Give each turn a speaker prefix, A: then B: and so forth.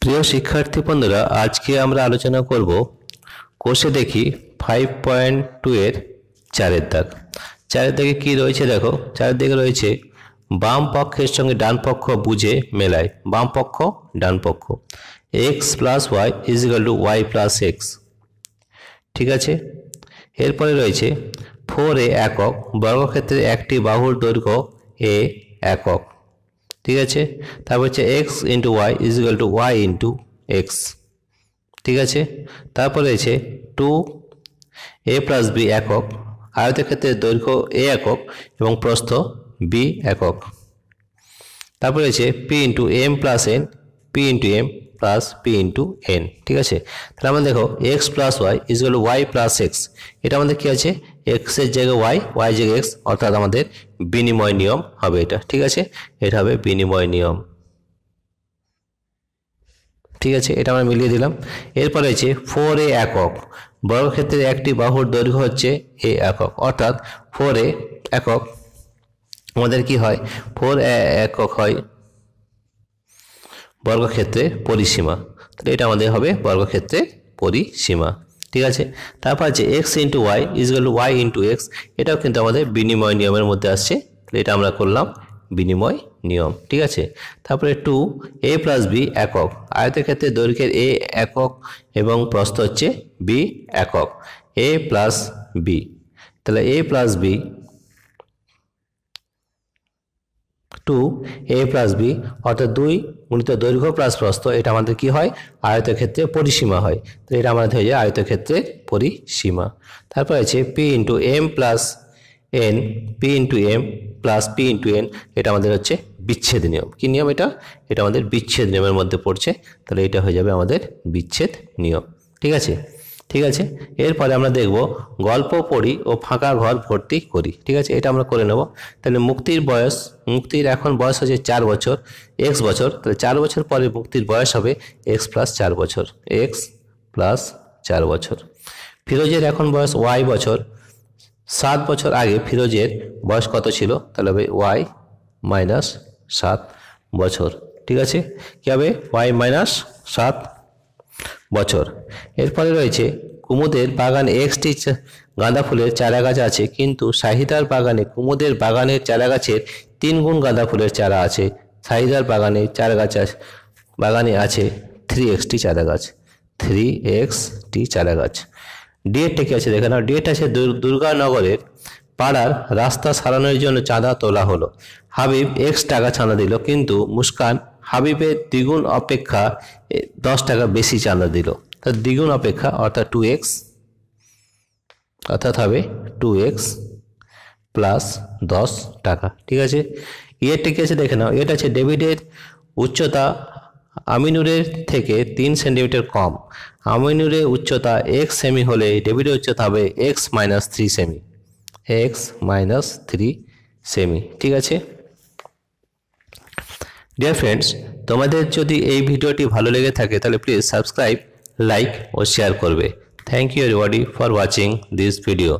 A: প্রিয় শিক্ষার্থী বন্ধুরা আজকে আমরা আলোচনা করব কোষে দেখি ফাইভ পয়েন্ট টু এর চারের দাগ চারের দাগে কী রয়েছে দেখো চারিদিকে রয়েছে বাম পক্ষের সঙ্গে ডান পক্ষ বুঝে মেলায় বাম পক্ষ ডান পক্ষ X plus Y is equal to Y plus X ঠিক আছে এরপরে রয়েছে ফোর এ একক বর্গক্ষেত্রে একটি বাহুর দৈর্ঘ্য এ একক ঠিক আছে তারপর হচ্ছে X into Y is equal to Y into X ঠিক আছে তারপরে রয়েছে টু এ প্লাস বি একক আয়তের ক্ষেত্রে দৈর্ঘ্য এ একক এবং প্রস্থ বি একক তারপরে রয়েছে P into M plus N P into M plus P into N ঠিক আছে তাহলে আমাদের দেখো X plus Y is equal Y plus X এটা আমাদের কী আছে এক্সের জায়গায় ওয়াই ওয়াই জায়গায় এক্স অর্থাৎ আমাদের বিনিময় নিয়ম হবে এটা ঠিক আছে এটা হবে বিনিময় নিয়ম ঠিক আছে এটা আমরা মিলিয়ে দিলাম এরপরে হচ্ছে ফোর এ একক বর্গক্ষেত্রের একটি বাহুর দৈর্ঘ্য হচ্ছে এ একক অর্থাৎ ফোর এ একক আমাদের কি হয় ফোর একক হয় বর্গক্ষেত্রে পরিসীমা তাহলে এটা আমাদের হবে বর্গক্ষেত্রে পরিসীমা ঠিক আছে তারপর আছে X into Y is equal to Y into X এটাও কিন্তু আমাদের বিনিময় নিয়মের মধ্যে আসছে তাহলে এটা আমরা করলাম বিনিময় নিয়ম ঠিক আছে তারপরে টু এ প্লাস বি একক আয়তের ক্ষেত্রে দৈর্ঘ্যের এ একক এবং প্রস্থ হচ্ছে বি একক এ প্লাস বি তাহলে A plus B to A plus B অর্থাৎ দুই গুণিত দৈর্ঘ্য প্লাস প্রস্থ এটা আমাদের কি হয় আয়তক্ষেত্রে পরিসীমা হয় তো এটা আমাদের হয়ে যায় আয়তক্ষেত্রে পরিসীমা তারপর আছে P into M plus N P into M plus P into N এটা আমাদের হচ্ছে বিচ্ছেদ নিয়ম কি নিয়ম এটা এটা আমাদের বিচ্ছেদ নিয়মের মধ্যে পড়ছে তাহলে এটা হয়ে যাবে আমাদের বিচ্ছেদ নিয়ম ঠিক আছে ঠিক আছে এরপরে আমরা দেখব গল্প পড়ি ও ফাঁকা ঘর ভর্তি করি ঠিক আছে এটা আমরা করে নেব তাহলে মুক্তির বয়স মুক্তির এখন বয়স হচ্ছে চার বছর এক্স বছর তাহলে চার বছর পরে মুক্তির বয়স হবে এক্স প্লাস চার বছর এক্স প্লাস চার বছর ফিরোজের এখন বয়স ওয়াই বছর সাত বছর আগে ফিরোজের বয়স কত ছিল তাহলে হবে ওয়াই মাইনাস সাত বছর ঠিক আছে কী হবে ওয়াই মাইনাস সাত বছর এরপরে রয়েছে কুমুদের বাগান এক্সটি গাঁদা ফুলের চারা গাছ আছে কিন্তু সাহিদার বাগানে কুমুদের বাগানের চারা গাছের তিন গুণ গাঁদা ফুলের চারা আছে সাহিদার বাগানে চারা গাছ বাগানে আছে থ্রি এক্সটি চারা গাছ থ্রি এক্সটি টি চারা গাছ ডিএটটা কি আছে দেখে নাও ডিএট আছে দুর্গানগরের পাড়ার রাস্তা সারানোর জন্য চাঁদা তোলা হলো হাবিব এক্স টাকা চাঁদা দিল কিন্তু মুস্কান হাবিবের দ্বিগুণ অপেক্ষা দশ টাকা বেশি চাঁদা দিল তার দ্বিগুণ অপেক্ষা অর্থাৎ টু এক্স অর্থাৎ হবে টু এক্স প্লাস দশ টাকা ঠিক আছে ইয়েরটা ঠিক আছে দেখে নাও এটা আছে ডেভিডের উচ্চতা আমিনুরের থেকে তিন সেন্টিমিটার কম আমিনুরের উচ্চতা এক্স সেমি হলে ডেভিডের উচ্চতা হবে এক্স মাইনাস থ্রি সেমি এক্স মাইনাস থ্রি সেমি ঠিক আছে ডিয়ার ফ্রেন্ডস তোমাদের যদি এই ভিডিওটি ভালো লেগে থাকে তাহলে প্লিজ সাবস্ক্রাইব লাইক ও শেয়ার করবে thank you everybody for watching this video